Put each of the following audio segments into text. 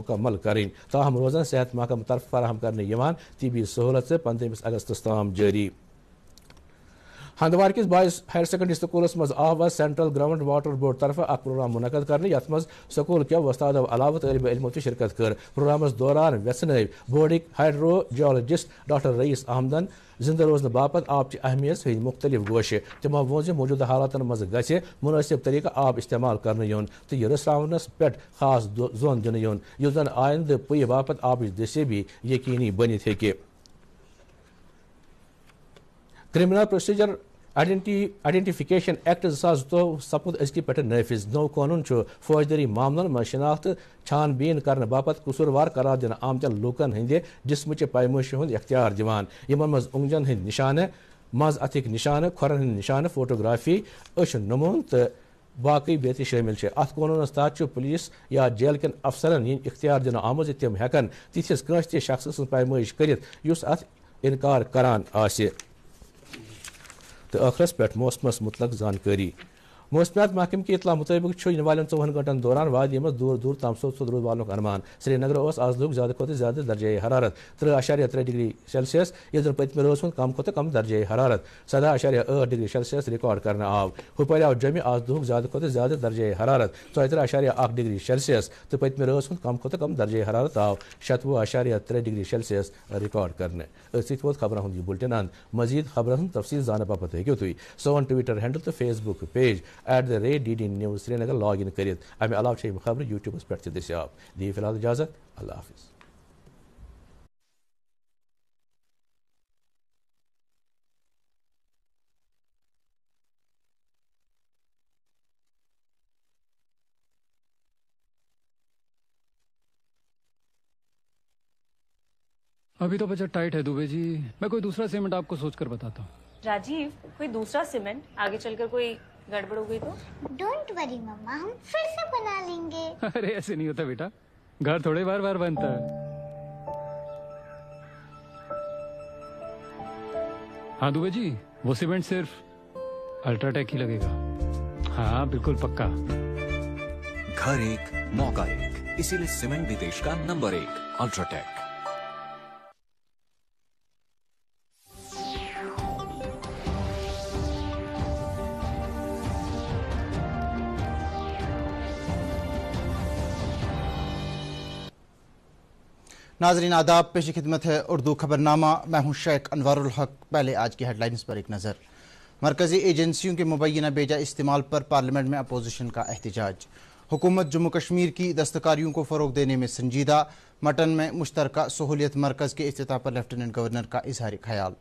मुकम्मल करें तहम रोज़ा सेहत महकम तरफ फराहम करने यवान सहूलत से पंद्रह अगस्त ताम जारी हंदवार किस बॉयज हायर सेकेंडरी स्कूल मज आव सेंट्रल ग्राउंड वाटर बोर्ड तरफ अ प्रोग्राम मुनद कर स्कूल क्यों वस्ताद अलावत तलब इलमो शिरकत कर प्रोग्राम दौरान वेसन board hydrogeologist doctor Rais अहमदन जिंद रोजन बाप आब अहमियत हिंद मुख्तलिफ गोश तमो वो मौजूद हालातन मज ग मुनसिब तरीक़ आब इस्तेमाल कर तो रसावनस पे खास जोन दिन यु जन आइंद पय बाप आब दसीबी यकीनी बनित हे क्रिमिनल प्रोसीजर आइडेंटिफिकेशन एक्ट जो सपुद अजकि पे नफिज नव कानून फौजदारी मामलन मज शनाख्त छानबीन कर बापत कसूरवार करार दिन आमत लूकन हंदि जिसमच पैमाइश हूं अख्तियार दिवान यमन मज हंद निशान मज अथ निशान खुरन हंद निशान फोटोग्राफी अश नमून तो बाकी बेत शामिल अत कानूनस तहत पुलिस या जेल कन अफसरन हिंद इख्तियार दिन आम तम हकन तिथिस कंस शख्स सज पैमाइश कर अत इनकार करान तो ٲخرَس پٮ۪ٹھ موسمَس مُتعلق زانٛکٲری मौसमियात महकम की इतला मुताबिक इन वाले चौवन घंटन दौरान वादी मज दूर दूर तमाम सौ रूद वालों अनुमान श्रीनगर उस आज लोग ज्यादा खुद ज्यादा दर्जे हरारत तरह अशारिया त्रे डिग्री सेल्सियस ये जन पतमे रोज मज कम खुद कम दर्जे हरारत सदा अशारिया अठ डिग्री सेल्सियस रिकॉर्ड कर आव हुपल आव जमी आज दुख ज्यादा खुद ज्यादा दर्जे हरारत त्रे अशारिया अख डिग्री सेल्सियस तो पतमे रोज मज कम खुद कम दर्जे हरारत आव शतवह अशारिया त्रे डिग्री सेल्सियस रिकॉर्ड कर खबर हूँ यह बुलेटिन अंद मजीद खबर हूँ तफसील जाना बापत हूँ तुम सोन ट्विटर हैंडल तो Facebook page at the rate D D news Srinagar log in کٔرِتھ اَمہِ علاوٕ چھِ یِم خبرٕ یوٗٹیوٗبَس پٮ۪ٹھ تہِ دٔستیاب دِیِو فِلحال اِجازت اللہ حافظ अभी तो बजट टाइट है दुबे जी मैं कोई दूसरा सीमेंट आपको सोचकर बताता हूँ राजीव कोई दूसरा सीमेंट आगे चलकर कोई गड़बड़ हो गई तो डोंट वरी मम्मा हम फिर से बना लेंगे अरे ऐसे नहीं होता बेटा घर थोड़े बार बार बनता है हाँ दुबे जी वो सीमेंट सिर्फ अल्ट्राटेक ही लगेगा हाँ बिल्कुल पक्का घर एक मौका एक इसीलिए सीमेंट भी देश का नंबर एक अल्ट्राटेक नाजरीन आदाब पेश खिदमत है उर्दू खबरनामा मैं हूँ शेख अनवारुल हक पहले आज की हेडलाइंस पर एक नज़र मरकज़ी एजेंसियों के मुबैना बेजा इस्तेमाल पर पार्लियामेंट में अपोजिशन का एहतजाज हुकूमत जम्मू कश्मीर की दस्तकारियों को फ़रोग देने में संजीदा मटन में मुश्तर सहूलियत मरकज़ के अफ्त पर लेफ्टिनेंट गवर्नर का इजहार ख्याल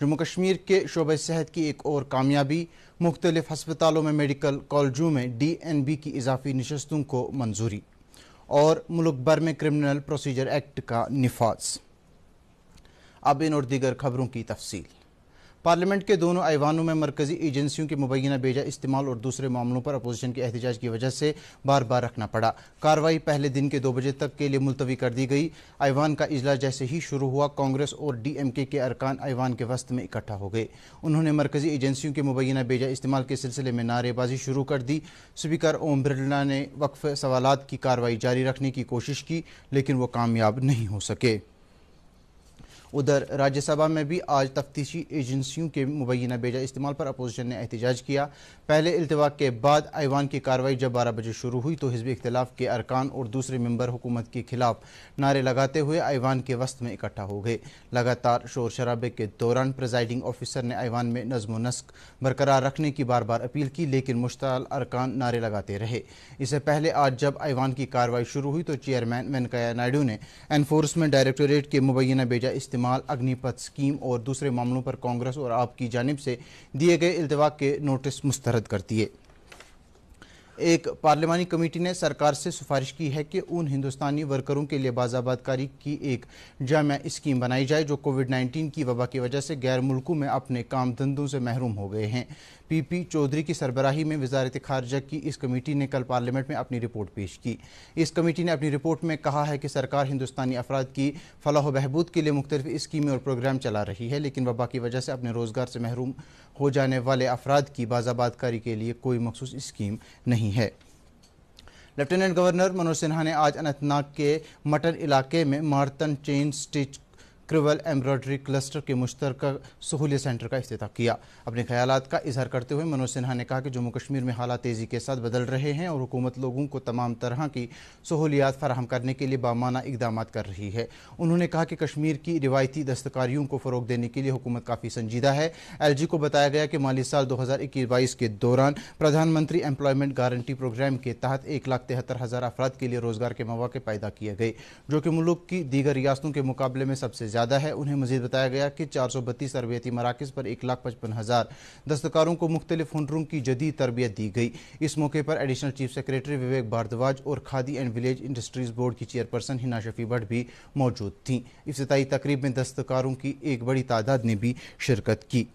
जम्मू कश्मीर के शोब सेहत की एक और कामयाबी मुख्तलिफ हस्पतालों में मेडिकल कॉलेजों में डी एन बी की इजाफी नशस्तों को मंजूरी और मुल्क भर में क्रिमिनल प्रोसीजर एक्ट का नफाज अब इन और दीगर खबरों की तफसील पार्लियामेंट के दोनों ऐवानों में मरकजी एजेंसियों के मुबैना बेजा इस्तेमाल और दूसरे मामलों पर अपोजिशन के एहतजाज की वजह से बार बार रखना पड़ा कार्रवाई पहले दिन के दो बजे तक के लिए मुलतवी कर दी गई ऐवान का इजलास जैसे ही शुरू हुआ कांग्रेस और डी एम के के अरकान ऐवान के वस्त में इकट्ठा हो गए उन्होंने मरकजी एजेंसियों के मुबैना बेजा इस्तेमाल के सिलसिले में नारेबाजी शुरू कर दी स्पीकर ओम बिरला ने वक्फ सवाल की कार्रवाई जारी रखने की कोशिश की लेकिन वो कामयाब नहीं हो सके उधर राज्यसभा में भी आज तफ्तीशी एजेंसियों के मुबैना बेजा इस्तेमाल पर अपोजिशन ने एहतजाज किया पहले अल्तवा के बाद ऐवान की कार्रवाई जब बारह बजे शुरू हुई तो हिजब इख्तलाफ के अरकान और दूसरे मंबर हुकूमत के खिलाफ नारे लगाते हुए ऐवान के वस्त में इकट्ठा हो गए लगातार शोर शराबे के दौरान प्रिजाइडिंग ऑफिसर ने ऐवान में नज्म नस्क बरकरार रखने की बार बार अपील की लेकिन मुश्ताल अरकान नारे लगाते रहे इससे पहले आज जब ऐवान की कार्रवाई शुरू हुई तो चेयरमैन वेंकैया नायडू ने एनफोर्समेंट डायरेक्टोरेट के मुबैना बेजा इस्तेमाल इस्तेमाल अग्निपथ स्कीम और दूसरे मामलों पर कांग्रेस और आपकी जानब से दिए गए अल्तवा के नोटिस मुस्तरद कर दिए एक पार्लियामानी कमेटी ने सरकार से सिफारिश की है कि उन हिंदुस्तानी वर्करों के लिए बाजाबादकारी की एक जाम स्कीम बनाई जाए जो कोविड 19 की वबा की वजह से गैर मुल्कों में अपने काम धंधों से महरूम हो गए हैं पीपी चौधरी की सरबराही में वजारत खारजा की इस कमेटी ने कल पार्लियामेंट में अपनी रिपोर्ट पेश की इस कमेटी ने अपनी रिपोर्ट में कहा है कि सरकार हिंदुस्तानी अफराद की फलाह बहबूद के लिए मुख्तलिफ स्कीमें और प्रोग्राम चला रही है लेकिन वबा की वजह से अपने रोजगार से महरूम हो जाने वाले अफराद की बाजाबादकारी के लिए कोई मखसूस स्कीम नहीं है लेफ्टिनेंट गवर्नर मनोज सिन्हा ने आज अनंतनाग के मटन इलाके में मार्तन chain stitch crewel embroidery cluster के मुश्तर सहूलियत सेंटर का अफ्ताह किया अपने ख्याल का इजहार करते हुए मनोज सिन्हा ने कहा कि जम्मू कश्मीर में हालात तेज़ी के साथ बदल रहे हैं और हुकूमत लोगों को तमाम तरह की सहूलियात फराहम करने के लिए बामाना इकदाम कर रही है उन्होंने कहा कि कश्मीर की रिवायती दस्तकारियों को फ़रोग देने के लिए हुकूमत काफ़ी संजीदा है एल जी को बताया गया कि माली साल दो हज़ार इक्कीस बाईस के दौरान प्रधानमंत्री एम्प्लॉयमेंट गारंटी प्रोग्राम के तहत एक लाख तिहत्तर हज़ार अफराद के लिए रोज़गार के मौके पैदा किए गए जो कि मुल्क की दीगर रियासतों के मुकाबले में सबसे ज़्यादा है उन्हें मजीद बताया गया कि चार सौ बत्तीस तरबियती मराकज़ पर एक लाख पचपन हज़ार दस्तकारों को मुख्तलिफ हनरों की जदीद तरबियत दी गई इस मौके पर additional chief secretary Vivek Bhardwaj और Khadi and village industries board की चेयरपर्सन हिना शफी भट्ट भी मौजूद थी इफ्ताही तकरीब में दस्तकारों की एक बड़ी तादाद ने भी शिरकत की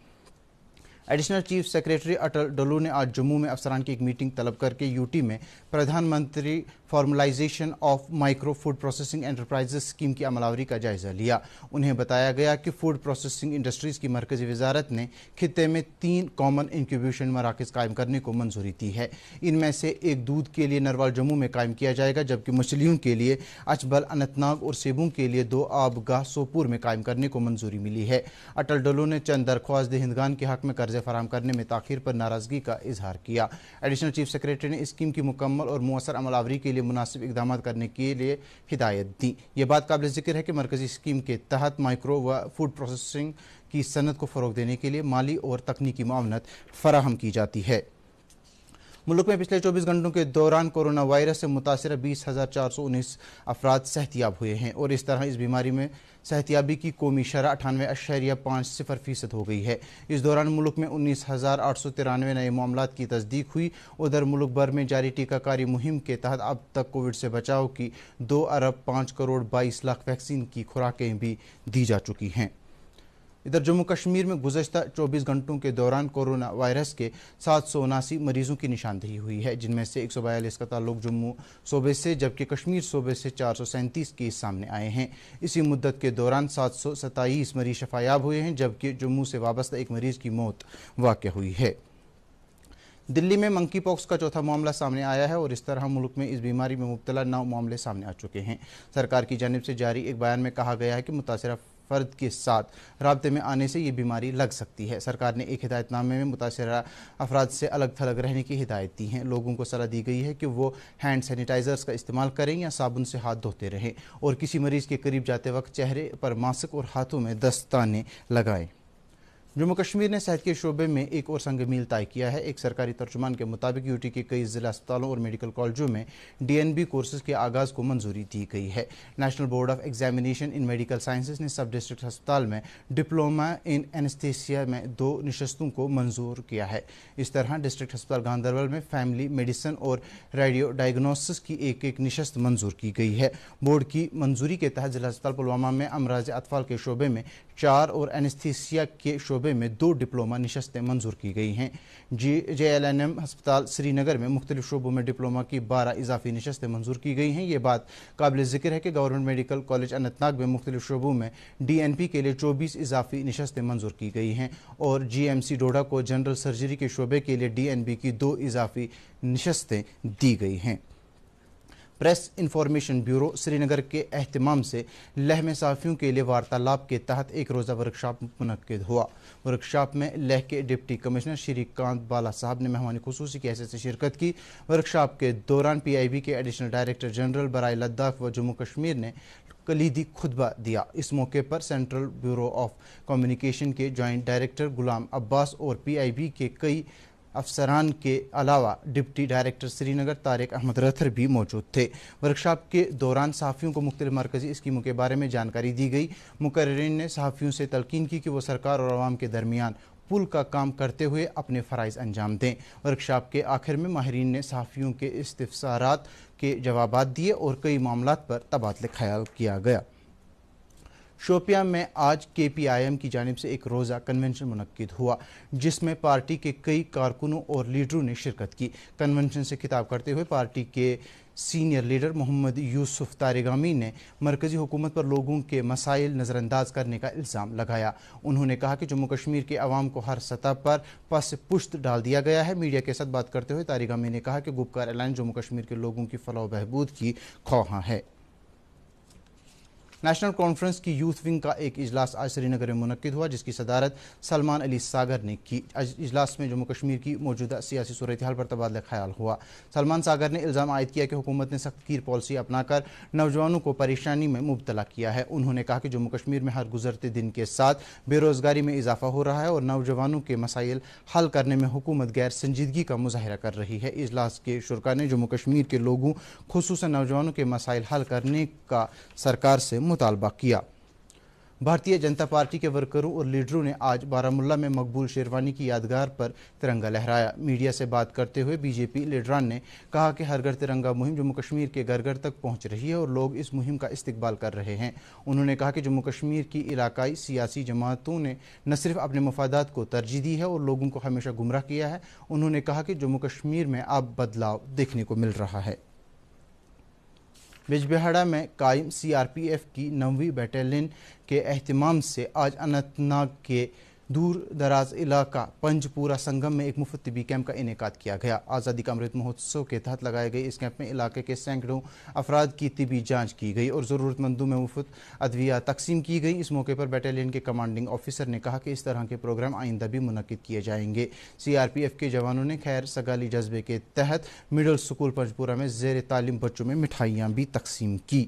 additional chief secretary Atal Dulloo ने आज जम्मू में अफसरान की एक मीटिंग तलब करके यूटी में प्रधानमंत्री formalisation of micro food processing enterprises scheme की अमलावरी का जायजा लिया उन्हें बताया गया कि फूड प्रोसेसिंग इंडस्ट्रीज़ की मरकजी वजारत ने खत्े में तीन कॉमन इंक्यूब्यूशन मराकज कायम करने को मंजूरी दी है इनमें से एक दूध के लिए नरवाल जम्मू में कायम किया जाएगा जबकि मछलियों के लिए अचबल अनंतनाग और सेबों के लिए दो आबगाह सोपुर में कायम करने को मंजूरी मिली है अटल डोलो ने चंद दरख्वास्त दहंदगान के हक में कर्ज कर्जे फराम करने में तखिर पर नाराज़गी का इजहार किया एडिशनल चीफ सेक्रेटरी ने स्कीम की मुकम्मल और मौसर अमलावरी के लिए मुनासिब इकदाम करने के लिए हिदायत दी ये बात काबिल जिक्र है कि मरकजी स्कीम के तहत माइक्रो व फूड प्रोसेसिंग की सनत को फ़रोग देने के लिए माली और तकनीकी मावनत फराहम की जाती है मुल्क में पिछले 24 घंटों के दौरान कोरोना वायरस से मुतासर बीस हज़ार चार सौ उन्नीस अफराद सेहतियाब हुए हैं और इस तरह इस बीमारी में सेहतियाबी की कौमी शरह अठानवे अशरिया पाँच सिफर फीसद हो गई है इस दौरान मुल्क में उन्नीस हज़ार आठ सौ तिरानवे नए मामला की तस्दीक हुई उधर मुल्क भर में जारी टीकाकारी मुहिम के तहत अब तक कोविड से बचाव की दो अरब पाँच करोड़ बाईस लाख वैक्सीन की खुराकें भी दी जा चुकी हैं इधर जम्मू कश्मीर में गुजशत 24 घंटों के दौरान कोरोना वायरस के सात मरीजों की निशानदेही हुई है जिनमें से एक का ताल्लुक जम्मू सूबे से जबकि कश्मीर सूबे से चार केस सामने आए हैं इसी मुद्दत के दौरान सात मरीज शफायाब हुए हैं जबकि जम्मू से वाबस्ता एक मरीज की मौत वाक़ हुई है दिल्ली में मंकी पॉक्स का चौथा मामला सामने आया है और इस तरह मुल्क में इस बीमारी में मुबतला नौ मामले सामने आ चुके हैं सरकार की जानब से जारी एक बयान में कहा गया है कि मुतासर फर्द के साथ रबते में आने से ये बीमारी लग सकती है सरकार ने एक हिदायतनामे में मुतासर अफराद से अलग थलग रहने की हिदायत दी है लोगों को सलाह दी गई है कि वो हैंड सैनिटाइजर्स का इस्तेमाल करें या साबुन से हाथ धोते रहें और किसी मरीज के करीब जाते वक्त चेहरे पर मास्क और हाथों में दस्ताने लगाएँ जम्मू कश्मीर ने सेहत के शोबे में एक और संग मील तय किया है एक सरकारी तर्जुमान के मुताबिक यूटी के कई जिला अस्पतालों और मेडिकल कॉलेजों में डीएनबी कोर्सेज के आगाज को मंजूरी दी गई है national board of examination in medical sciences ने सब डिस्ट्रिक्ट अस्पताल में डिप्लोमा इन एनेस्थेसिया में दो नशस्तों को मंजूर किया है इस तरह डिस्ट्रिक्ट अस्पताल गांधरबल में फैमिली मेडिसिन और रेडियो डायग्नोसिस की एक एक नशस्त मंजूर की गई है बोर्ड की मंजूरी के तहत जिला अस्पताल पुलवामा में अमराज अतफाल के शोबे में चार और एनेस्थीसिया के शोबे सूबे में दो डिप्लोमा नशस्तें मंजूर की गई हैं जी जे एल एन एम हस्पताल श्रीनगर में मुख्तलि शोबों में डिप्लोमा की बारह इजाफी नशस्तें मंजूर की गई हैं ये बात काबिल जिक्र है कि गवर्नमेंट मेडिकल कॉलेज अनंतनाग में मुख्तलि शोबों में डी एन पी के लिए चौबीस इजाफी नशस्तें मंजूर की गई हैं और जी एम सी डोडा को जनरल सर्जरी के शोबे के लिए डी एन बी की दो इजाफी नशस्तें दी गई हैं प्रेस इंफॉर्मेशन ब्यूरो श्रीनगर के अहतमाम से लह में सहाफ़ियों के लिए वार्तालाप के तहत एक रोज़ा वर्कशॉप मनद हुआ वर्कशॉप में लह के डिप्टी कमिश्नर श्रीकांत बाला साहब ने मेहमान खसूसी की हैसियत से शिरकत की वर्कशॉप के दौरान पी आई बी के एडिशनल डायरेक्टर जनरल बरए लद्दाख व जम्मू कश्मीर ने कलीदी खुतबा दिया इस मौके पर सेंट्रल ब्यूरो ऑफ कम्युनिकेशन के जॉइंट डायरेक्टर गुलाम अब्बास और पीआईबी के कई अफसरान के अलावा डिप्टी डायरेक्टर श्रीनगर तारिक अहमद रथर भी मौजूद थे वर्कशॉप के दौरान सहाफ़ियों को मुख्तु मरकज़ी स्कीमों के बारे में जानकारी दी गई मुकर्रीन ने सहाफ़ियों से तलकिन की कि वह सरकार और आवाम के दरमियान पुल का काम करते हुए अपने फ़रज़ अंजाम दें वर्कशॉप के आखिर में माहरीन ने सहाफ़ियों के इस्तफसारात के जवाब दिए और कई मामलों पर तबादला ख्याल किया गया शोपिया में आज के पी आई एम की जानब से एक रोज़ा कन्वेंशन मनद हुआ जिसमें पार्टी के कई कारकुनों और लीडरों ने शिरकत की कन्वेंशन से खिताब करते हुए पार्टी के सीनियर लीडर मोहम्मद यूसुफ तारेगामी ने मरकज़ी हुकूमत पर लोगों के मसाइल नज़रअंदाज करने का इल्ज़ाम लगाया उन्होंने कहा कि जम्मू कश्मीर के आवाम को हर सतह पर पस पुश्त डाल दिया गया है मीडिया के साथ बात करते हुए तारेगामी ने कहा कि गुपकार एलान जम्मू कश्मीर के लोगों की फलाह बहबूद की खौहा है नेशनल कॉन्फ्रेंस की यूथ विंग का एक इजलास आज श्रीनगर में मुनद हुआ जिसकी सदारत सलमान अली सागर ने की इजलास में जम्मू कश्मीर की मौजूदा सियासी सूरत हाल पर तबादला ख्याल हुआ सलमान सागर ने इल्ज़ाम आयद किया कि हुकूमत ने सख्त कीर पॉलिसी अपनाकर नौजवानों को परेशानी में मुबतला किया है उन्होंने कहा कि जम्मू कश्मीर में हर गुजरते दिन के साथ बेरोज़गारी में इजाफा हो रहा है और नौजवानों के मसाइल हल करने में हुकूमत गैर संजीदगी का मुजाहरा कर रही है इजलास के शुरा ने जम्मू कश्मीर के लोगों खसूस नौजवानों के मसाइल हल करने का सरकार से मुतालबा किया भारतीय जनता पार्टी के वर्करों और लीडरों ने आज बारामूला में मकबूल शेरवानी की यादगार पर तिरंगा लहराया मीडिया से बात करते हुए बीजेपी लीडरान ने कहा कि हर घर तिरंगा मुहिम जम्मू कश्मीर के घर घर तक पहुंच रही है और लोग इस मुहिम का इस्तकबाल कर रहे हैं उन्होंने कहा कि जम्मू कश्मीर की इलाकाई सियासी जमातों ने न सिर्फ अपने मफादात को तरजीह दी है और लोगों को हमेशा गुमराह किया है उन्होंने कहा कि जम्मू कश्मीर में अब बदलाव देखने को मिल रहा है बिजबिहाड़ा में कायम सीआरपीएफ की नौवीं बटालियन के अहतमाम से आज अनंतनाग के दूर दराज इलाका पंजपुरा संगम में एक मुफ्त तबी कैंप का इनका किया गया आज़ादी का अमृत महोत्सव के तहत लगाए गए इस कैंप में इलाके के सैकड़ों अफराद की तबी जाँच की गई और ज़रूरतमंदों में मुफ्त अदविया तकसीम की गई इस मौके पर बैटालियन के कमांडिंग ऑफिसर ने कहा कि इस तरह के प्रोग्राम आइंदा भी मुनद किए जाएंगे सी आर पी एफ के जवानों ने खैर सगाली जज्बे के तहत मिडल स्कूल पंजपुरा में जेर तालीम बच्चों में मिठाइयाँ भी तकसीम की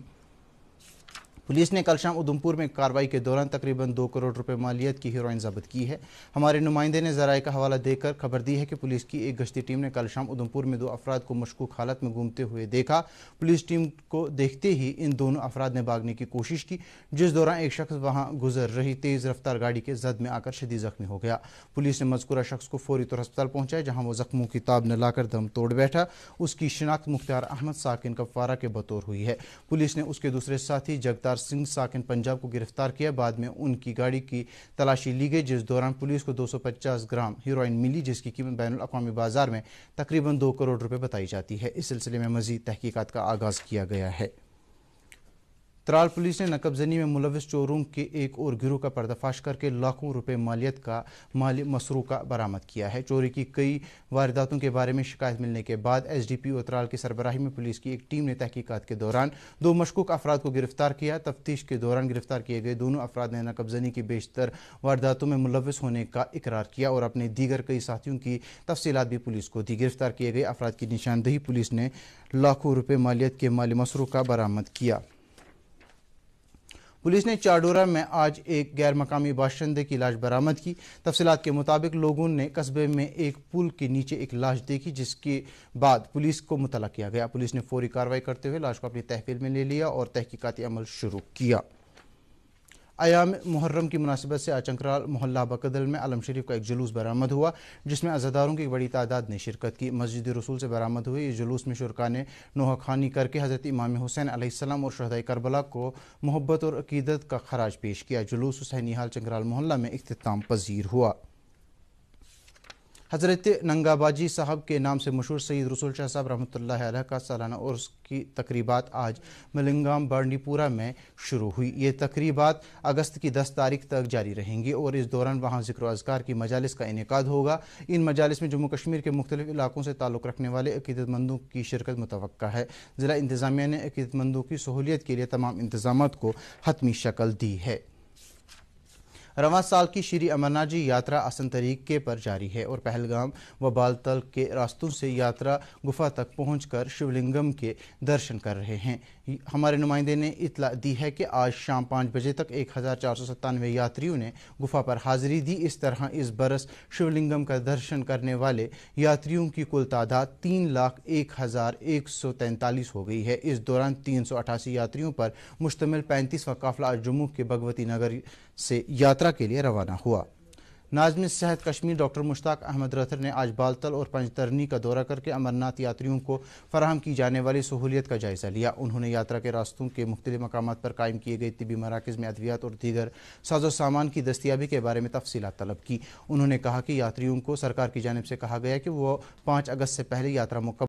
पुलिस ने कल शाम उधमपुर में कार्रवाई के दौरान तकरीबन दो करोड़ रुपए मालियत की हीरोइन जब्त की है हमारे नुमाइंदे ने जराये का हवाला देकर खबर दी है कि पुलिस की एक गश्ती टीम ने कल शाम उधमपुर में दो अफराद को मशकूक हालत में घूमते हुए देखा पुलिस टीम को देखते ही इन दोनों अफराद ने भागने की कोशिश की जिस दौरान एक शख्स वहां गुजर रही तेज़ रफ्तार गाड़ी के जद में आकर शदी जख्मी हो गया पुलिस ने मजकूरा शख्स को फौरी तौर अस्पताल पहुँचाया जहाँ वो जख्मों की ताब न लाकर दम तोड़ बैठा उसकी शिनाख्त मुख्तार अहमद साकिन कफवारा के बतौर हुई है पुलिस ने उसके दूसरे साथी जगतार अवतार सिंह साकिन पंजाब को गिरफ्तार किया बाद में उनकी गाड़ी की तलाशी ली गई जिस दौरान पुलिस को 250 ग्राम हीरोइन मिली जिसकी कीमत बैन अवी बाजार में तकरीबन दो करोड़ रुपये बताई जाती है इस सिलसिले में मजीद तहकीकत का आगाज़ किया गया है तराल पुलिस ने नकबजनी में मुलविस चोरों के एक और गिरोह का पर्दाफाश करके लाखों रुपए मालियत का माली का बरामद किया है चोरी की कई वारदातों के बारे में शिकायत मिलने के बाद एस डी पी और की सरबराही में पुलिस की एक टीम ने तहकीकत के दौरान दो मशकूक अफराद को गिरफ्तार किया तफ्तीश के दौरान गिरफ्तार किए गए दोनों अफराद ने नकबजनी की बेशतर वारदातों में मुलविस होने का इकरार किया और अपने दीगर कई साथियों की तफसीत भी पुलिस को दी गिरफ्तार किए गए अफराद की निशानदेही पुलिस ने लाखों रुपये मालियत के माली मसरू का बरामद किया पुलिस ने चाडोरा में आज एक गैर मकामी बाशिंदे की लाश बरामद की तफसीत के मुताबिक लोगों ने कस्बे में एक पुल के नीचे एक लाश देखी जिसके बाद पुलिस को मुतला किया गया पुलिस ने फौरी कार्रवाई करते हुए लाश को अपनी तहफील में ले लिया और तहकीकती अमल शुरू किया आयाम मुहर्रम की मुनासिबत से आचंकराल मोहल्ला बकदल में आलम शरीफ का एक जुलूस बरामद हुआ जिसमें अजादारों की बड़ी तादाद ने शिरकत की मस्जिद रसूल से बरामद हुई इस जुलूस में शुरा ने नोहा खानी करके हज़रत इमाम हुसैन आसलम और शहदाय करबला को मोहब्बत और अकीदत का खराज पेश किया जुलूस हुसैनी हाल चंकराल मोहल्ला में अख्ताम पजीर हुआ हज़रत नंगाबाजी साहब के नाम से मशहूर सईद रसूल शाह साहब रहमत का सालाना और उसकी तकरीबात आज मलिंगाम बर्नीपुरा में शुरू हुई ये तकरीबात अगस्त की दस तारीख तक जारी रहेंगी और इस दौरान वहाँ जिक्र अजगार की मजालस का इनका होगा इन मजालस में जम्मू कश्मीर के मुख्तलिफ इलाकों से ताल्लुक़ रखने वाले अकीदतमंदों की शिरकत मुतव है ज़िला इंतज़ामिया ने अकीदतमंदों की सहूलियत के लिए तमाम इंतजाम को हतमी शक्ल दी है रवा साल की श्री अमरनाथ जी यात्रा आसन तरीके पर जारी है और पहलगाम व बालतल के रास्तों से यात्रा गुफा तक पहुँच कर शिवलिंगम के दर्शन कर रहे हैं हमारे नुमाइंदे ने इतला दी है कि आज शाम पाँच बजे तक एक हज़ार चार सौ सत्तानवे यात्रियों ने गुफा पर हाजिरी दी इस तरह इस बरस शिवलिंगम का दर्शन करने वाले यात्रियों की कुल तादाद तीन लाख एक हज़ार एक सौ तैंतालीस हो गई है इस दौरान तीन सौ अठासी यात्रियों पर मुश्तमिल पैंतीसवा काफिला जम्मू के भगवती नगर से यात्रा यात्रा के लिए रवाना हुआ नाजम सेहत कश्मीर डॉक्टर मुश्ताक अहमद रथर ने आज बालतल और पंचतरनी का दौरा करके अमरनाथ यात्रियों को फराहम की जाने वाली सहूलियत का जायजा लिया उन्होंने यात्रा के रास्तों के मुख्तलि मकाम पर कायम किए गए तबी मराकज़ में अद्वियात और दीगर साजो सामान की दस्तियाबी के बारे में तफसी तलब की उन्होंने कहा कि यात्रियों को सरकार की जानब से कहा गया कि वह पाँच अगस्त से पहले यात्रा मुकम्मल